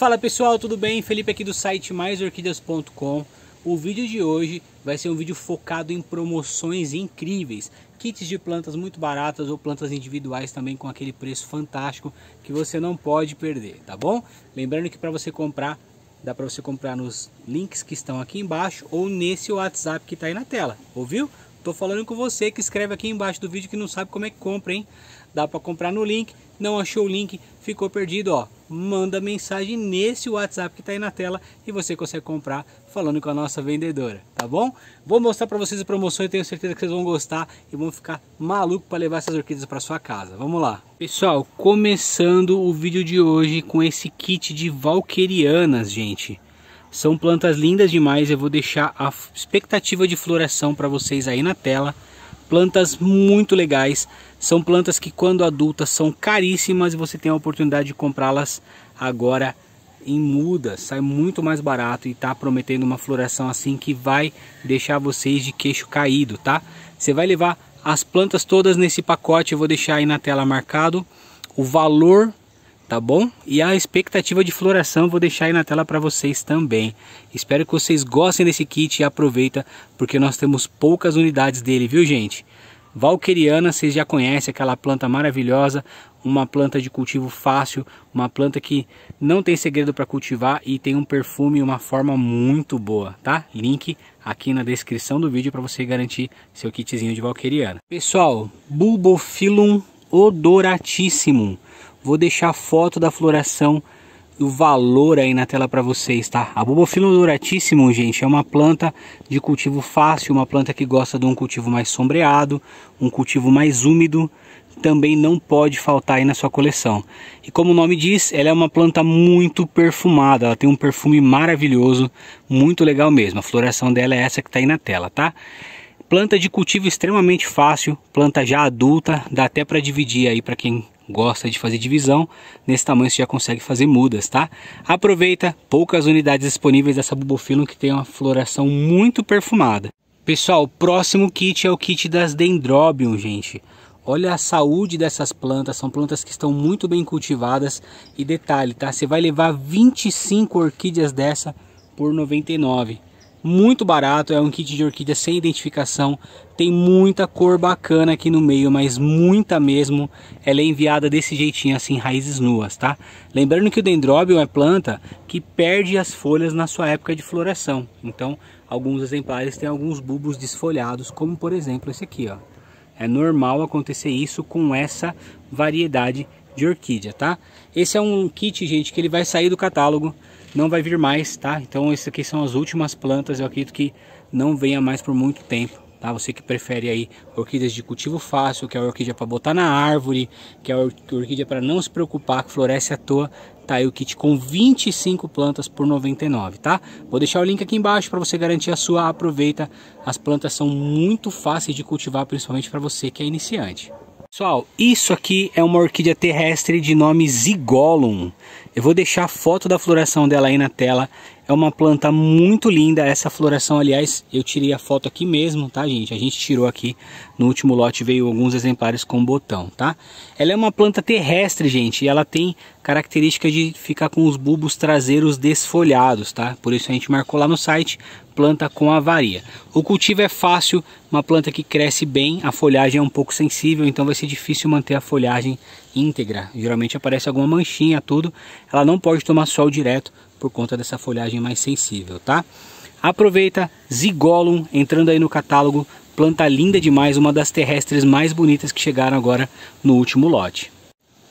Fala pessoal, tudo bem? Felipe aqui do site maisorquídeas.com. O vídeo de hoje vai ser um vídeo focado em promoções incríveis, kits de plantas muito baratas ou plantas individuais também com aquele preço fantástico que você não pode perder, tá bom? Lembrando que para você comprar, dá para você comprar nos links que estão aqui embaixo ou nesse WhatsApp que está aí na tela, ouviu? Tô falando com você que escreve aqui embaixo do vídeo que não sabe como é que compra, hein? Dá para comprar no link, não achou o link, ficou perdido, ó. Manda mensagem nesse WhatsApp que tá aí na tela e você consegue comprar falando com a nossa vendedora, tá bom? Vou mostrar para vocês a promoção e tenho certeza que vocês vão gostar e vão ficar maluco para levar essas orquídeas para sua casa. Vamos lá. Pessoal, começando o vídeo de hoje com esse kit de valquerianas, gente. São plantas lindas demais, eu vou deixar a expectativa de floração para vocês aí na tela. Plantas muito legais, são plantas que quando adultas são caríssimas e você tem a oportunidade de comprá-las agora em mudas, sai muito mais barato e tá prometendo uma floração assim que vai deixar vocês de queixo caído, tá? Você vai levar as plantas todas nesse pacote, eu vou deixar aí na tela marcado o valor tá bom? E a expectativa de floração vou deixar aí na tela para vocês também. Espero que vocês gostem desse kit e aproveita, porque nós temos poucas unidades dele, viu gente? Valqueriana, vocês já conhecem aquela planta maravilhosa, uma planta de cultivo fácil, uma planta que não tem segredo para cultivar e tem um perfume e uma forma muito boa, tá? Link aqui na descrição do vídeo para você garantir seu kitzinho de valqueriana. Pessoal, Bulbophyllum odoratissimum. Vou deixar a foto da floração o valor aí na tela para vocês, tá? A Bulbophyllum é douratíssimo, gente, é uma planta de cultivo fácil, uma planta que gosta de um cultivo mais sombreado, um cultivo mais úmido, também não pode faltar aí na sua coleção. E como o nome diz, ela é uma planta muito perfumada, ela tem um perfume maravilhoso, muito legal mesmo. A floração dela é essa que tá aí na tela, tá? Planta de cultivo extremamente fácil, planta já adulta, dá até para dividir aí para quem gosta de fazer divisão, nesse tamanho você já consegue fazer mudas, tá? Aproveita, poucas unidades disponíveis dessa Bubophyllum que tem uma floração muito perfumada. Pessoal, o próximo kit é o kit das Dendrobium, gente. Olha a saúde dessas plantas, são plantas que estão muito bem cultivadas. E detalhe, tá? Você vai levar 25 orquídeas dessa por 99 muito barato, é um kit de orquídea sem identificação, tem muita cor bacana aqui no meio, mas muita mesmo, ela é enviada desse jeitinho assim, raízes nuas, tá? Lembrando que o dendróbio é planta que perde as folhas na sua época de floração, então alguns exemplares têm alguns bulbos desfolhados, como por exemplo esse aqui, ó. É normal acontecer isso com essa variedade de orquídea, tá? Esse é um kit, gente, que ele vai sair do catálogo, não vai vir mais, tá? Então essas aqui são as últimas plantas, eu acredito que não venha mais por muito tempo. Tá? Você que prefere aí orquídeas de cultivo fácil, que é a orquídea para botar na árvore, que é a orquídea para não se preocupar que floresce à toa, tá aí o kit com 25 plantas por 99, tá? Vou deixar o link aqui embaixo para você garantir a sua, aproveita. As plantas são muito fáceis de cultivar, principalmente para você que é iniciante. Pessoal, isso aqui é uma orquídea terrestre de nome Zigolum. Eu vou deixar a foto da floração dela aí na tela. É uma planta muito linda essa floração, aliás, eu tirei a foto aqui mesmo, tá gente? A gente tirou aqui no último lote, veio alguns exemplares com botão, tá? Ela é uma planta terrestre, gente, e ela tem característica de ficar com os bulbos traseiros desfolhados, tá? Por isso a gente marcou lá no site planta com avaria. O cultivo é fácil, uma planta que cresce bem, a folhagem é um pouco sensível, então vai ser difícil manter a folhagem íntegra. Geralmente aparece alguma manchinha, tudo. Ela não pode tomar sol direto por conta dessa folhagem mais sensível, tá? Aproveita, Zigolum, entrando aí no catálogo, planta linda demais, uma das terrestres mais bonitas que chegaram agora no último lote.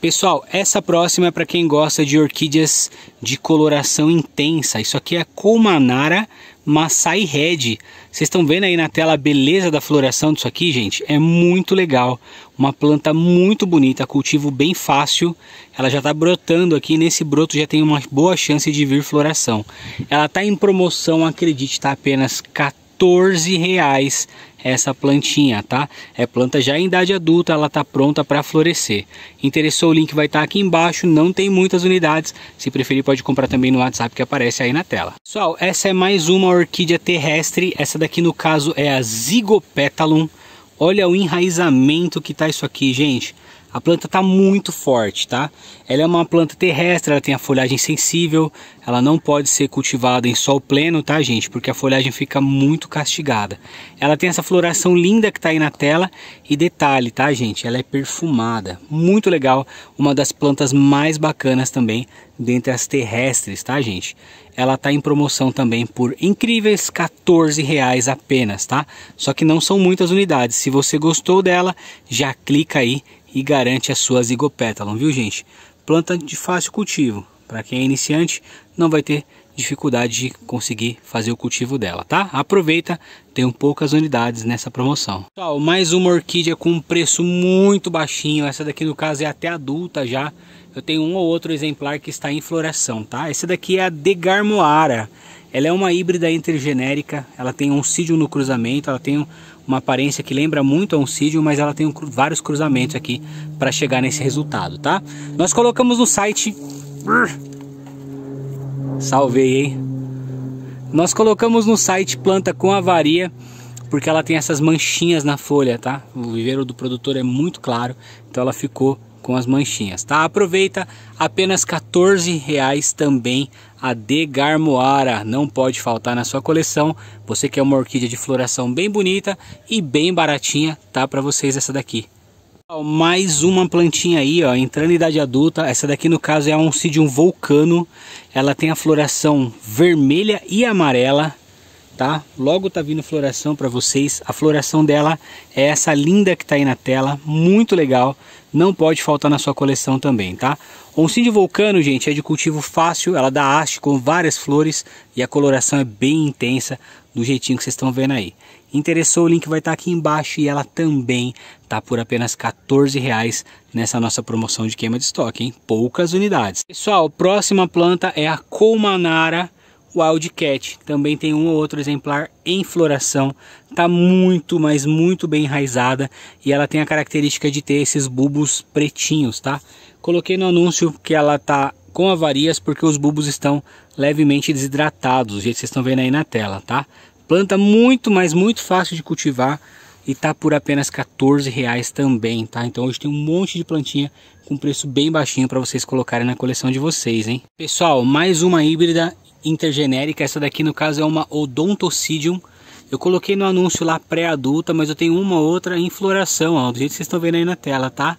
Pessoal, essa próxima é para quem gosta de orquídeas de coloração intensa. Isso aqui é Colmanara, Maçai Red. Vocês estão vendo aí na tela a beleza da floração disso aqui, gente? É muito legal. Uma planta muito bonita, cultivo bem fácil. Ela já está brotando aqui, nesse broto já tem uma boa chance de vir floração. Ela está em promoção, acredite, está apenas 14 14 reais essa plantinha, tá? É planta já em idade adulta, ela tá pronta para florescer. Interessou, o link vai estar tá aqui embaixo, não tem muitas unidades. Se preferir, pode comprar também no WhatsApp que aparece aí na tela. Pessoal, essa é mais uma orquídea terrestre, essa daqui no caso é a Zygopetalum. Olha o enraizamento que tá isso aqui, gente. A planta está muito forte, tá? Ela é uma planta terrestre, ela tem a folhagem sensível, ela não pode ser cultivada em sol pleno, tá, gente? Porque a folhagem fica muito castigada. Ela tem essa floração linda que está aí na tela e detalhe, tá, gente? Ela é perfumada, muito legal, uma das plantas mais bacanas também dentre as terrestres, tá, gente? Ela está em promoção também por incríveis 14 reais apenas, tá? Só que não são muitas unidades. Se você gostou dela, já clica aí e garante a sua zigopétalon, viu gente? Planta de fácil cultivo, para quem é iniciante não vai ter dificuldade de conseguir fazer o cultivo dela, tá? Aproveita, tem poucas unidades nessa promoção. Pessoal, mais uma orquídea com preço muito baixinho, essa daqui no caso é até adulta já. Eu tenho um ou outro exemplar que está em floração, tá? Essa daqui é a Degarmoara. Ela é uma híbrida intergenérica, ela tem um sídio no cruzamento, ela tem uma aparência que lembra muito a um sídio, mas ela tem um, vários cruzamentos aqui para chegar nesse resultado, tá? Nós colocamos no site... Salvei, hein? Nós colocamos no site planta com avaria porque ela tem essas manchinhas na folha, tá? O viveiro do produtor é muito claro, então ela ficou com as manchinhas, tá? Aproveita apenas 14 reais também a Degarmoara não pode faltar na sua coleção. Você quer uma orquídea de floração bem bonita e bem baratinha, tá para vocês essa daqui. Mais uma plantinha aí, ó, entrando em idade adulta. Essa daqui, no caso, é a Oncidium vulcano. Ela tem a floração vermelha e amarela tá? Logo tá vindo floração para vocês. A floração dela é essa linda que tá aí na tela, muito legal. Não pode faltar na sua coleção também, tá? Oncídio vulcano, gente, é de cultivo fácil, ela dá haste com várias flores e a coloração é bem intensa, do jeitinho que vocês estão vendo aí. Interessou, o link vai estar tá aqui embaixo e ela também tá por apenas 14 reais nessa nossa promoção de queima de estoque, hein? Poucas unidades. Pessoal, próxima planta é a Colmanara Wildcat. Também tem um ou outro exemplar em floração. Tá muito, mas muito bem enraizada e ela tem a característica de ter esses bulbos pretinhos, tá? Coloquei no anúncio que ela tá com avarias porque os bulbos estão levemente desidratados, do jeito que vocês estão vendo aí na tela, tá? Planta muito, mas muito fácil de cultivar e tá por apenas 14 reais também, tá? Então hoje tem um monte de plantinha com preço bem baixinho para vocês colocarem na coleção de vocês, hein? Pessoal, mais uma híbrida intergenérica, essa daqui no caso é uma Odontocidium. Eu coloquei no anúncio lá pré-adulta, mas eu tenho uma outra em floração, ó, do jeito que vocês estão vendo aí na tela, tá?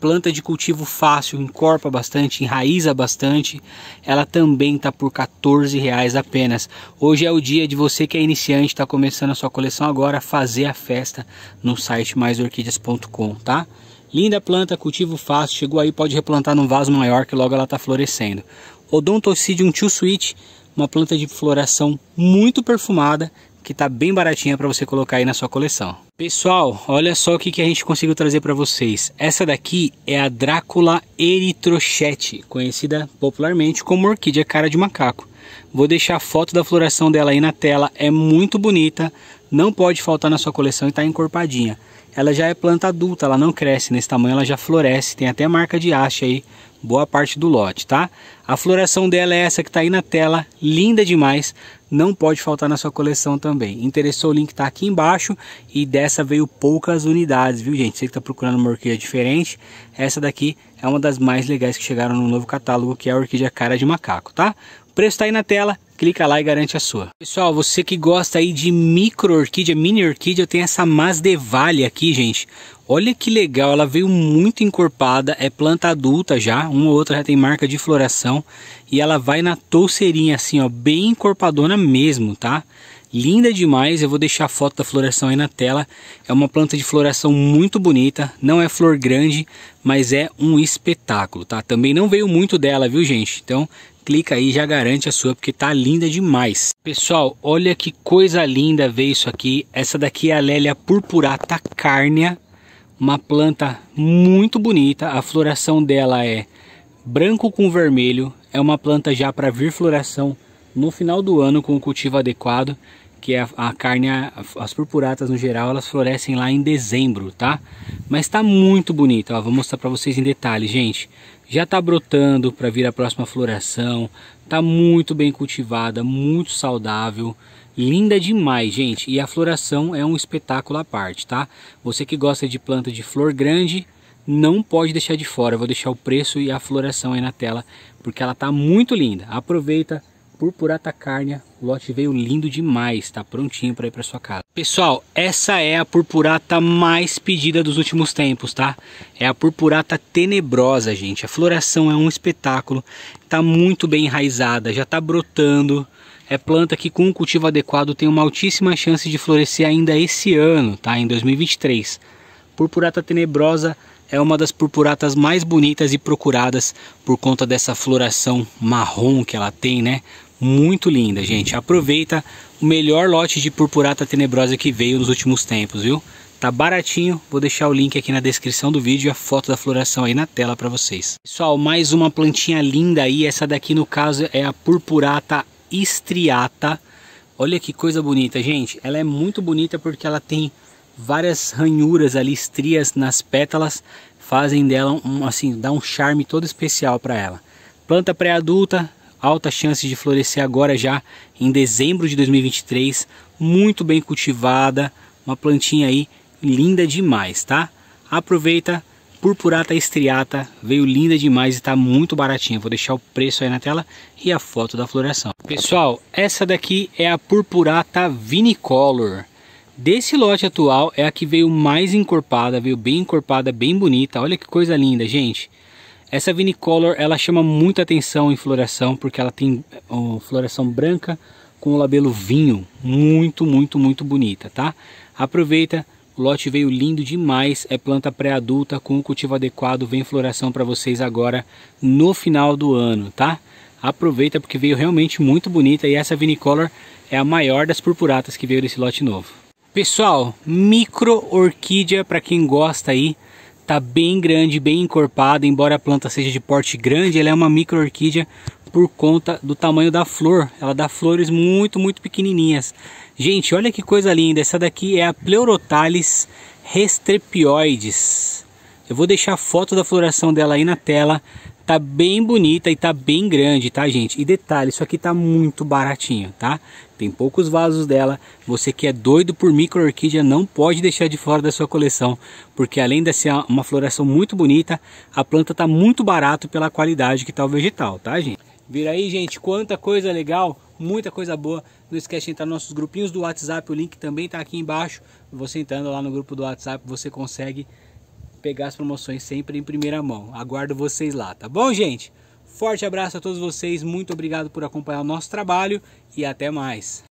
Planta de cultivo fácil, encorpa bastante, enraiza bastante. Ela também está por 14 reais apenas. Hoje é o dia de você que é iniciante, está começando a sua coleção agora, fazer a festa no site maisorquídeas.com, tá? Linda planta, cultivo fácil, chegou aí, pode replantar num vaso maior que logo ela está florescendo. Odontocidium tio suite uma planta de floração muito perfumada que está bem baratinha para você colocar aí na sua coleção. Pessoal, olha só o que, que a gente conseguiu trazer para vocês. Essa daqui é a Drácula eritrochete, conhecida popularmente como orquídea cara de macaco. Vou deixar a foto da floração dela aí na tela, é muito bonita, não pode faltar na sua coleção e está encorpadinha ela já é planta adulta, ela não cresce nesse tamanho, ela já floresce, tem até marca de haste aí, boa parte do lote, tá? A floração dela é essa que está aí na tela, linda demais, não pode faltar na sua coleção também. Interessou, o link está aqui embaixo e dessa veio poucas unidades, viu gente? Você que está procurando uma orquídea diferente, essa daqui é uma das mais legais que chegaram no novo catálogo, que é a orquídea cara de macaco, tá? preço está aí na tela, clica lá e garante a sua. Pessoal, você que gosta aí de micro orquídea, mini orquídea, tem essa Masdevalha aqui, gente. Olha que legal, ela veio muito encorpada, é planta adulta já, uma ou outra já tem marca de floração e ela vai na touceirinha assim, ó, bem encorpadona mesmo, tá? linda demais. Eu vou deixar a foto da floração aí na tela. É uma planta de floração muito bonita, não é flor grande, mas é um espetáculo, tá? Também não veio muito dela, viu, gente? Então, clica aí e já garante a sua, porque tá linda demais. Pessoal, olha que coisa linda ver isso aqui. Essa daqui é a Lélia purpurata cárnea, uma planta muito bonita. A floração dela é branco com vermelho. É uma planta já para vir floração no final do ano com o cultivo adequado que é a, a carne, a, as purpuratas no geral, elas florescem lá em dezembro, tá? Mas tá muito bonita, ó, vou mostrar para vocês em detalhe, gente. Já tá brotando para vir a próxima floração, tá muito bem cultivada, muito saudável, linda demais, gente. E a floração é um espetáculo à parte, tá? Você que gosta de planta de flor grande, não pode deixar de fora. Eu vou deixar o preço e a floração aí na tela, porque ela tá muito linda. Aproveita, purpurata carne o lote veio lindo demais, tá prontinho para ir para sua casa. Pessoal, essa é a purpurata mais pedida dos últimos tempos, tá? É a purpurata tenebrosa, gente. A floração é um espetáculo, tá muito bem enraizada, já tá brotando. É planta que com um cultivo adequado tem uma altíssima chance de florescer ainda esse ano, tá? Em 2023. Purpurata tenebrosa é uma das purpuratas mais bonitas e procuradas por conta dessa floração marrom que ela tem, né? muito linda, gente. Aproveita o melhor lote de purpurata tenebrosa que veio nos últimos tempos, viu? Tá baratinho, vou deixar o link aqui na descrição do vídeo e a foto da floração aí na tela para vocês. Pessoal, mais uma plantinha linda aí, essa daqui no caso é a purpurata estriata. Olha que coisa bonita, gente. Ela é muito bonita porque ela tem várias ranhuras ali, estrias nas pétalas, fazem dela um assim, dá um charme todo especial para ela. Planta pré-adulta, altas chances de florescer agora já em dezembro de 2023, muito bem cultivada, uma plantinha aí linda demais, tá? Aproveita, purpurata estriata, veio linda demais e tá muito baratinha. Vou deixar o preço aí na tela e a foto da floração. Pessoal, essa daqui é a purpurata vinicolor. Desse lote atual é a que veio mais encorpada, veio bem encorpada, bem bonita. Olha que coisa linda, gente. Essa Vinicolor ela chama muita atenção em floração porque ela tem oh, floração branca com o labelo vinho, muito, muito, muito bonita, tá? Aproveita, o lote veio lindo demais, é planta pré-adulta com o cultivo adequado, vem floração para vocês agora no final do ano, tá? Aproveita porque veio realmente muito bonita e essa Vinicolor é a maior das purpuratas que veio desse lote novo. Pessoal, micro orquídea para quem gosta aí Tá bem grande, bem encorpada, embora a planta seja de porte grande, ela é uma micro-orquídea por conta do tamanho da flor. Ela dá flores muito, muito pequenininhas. Gente, olha que coisa linda. Essa daqui é a Pleurotalis restrepioides. Eu vou deixar a foto da floração dela aí na tela. Tá bem bonita e tá bem grande, tá, gente? E detalhe, isso aqui tá muito baratinho, tá? Tem poucos vasos dela. Você que é doido por micro-orquídea não pode deixar de fora da sua coleção, porque além de ser uma floração muito bonita, a planta tá muito barato pela qualidade que tá o vegetal, tá, gente? Vira aí, gente, quanta coisa legal, muita coisa boa. Não esquece de entrar nos nossos grupinhos do WhatsApp, o link também tá aqui embaixo. Você entrando lá no grupo do WhatsApp, você consegue pegar as promoções sempre em primeira mão. Aguardo vocês lá, tá bom, gente? Forte abraço a todos vocês, muito obrigado por acompanhar o nosso trabalho e até mais.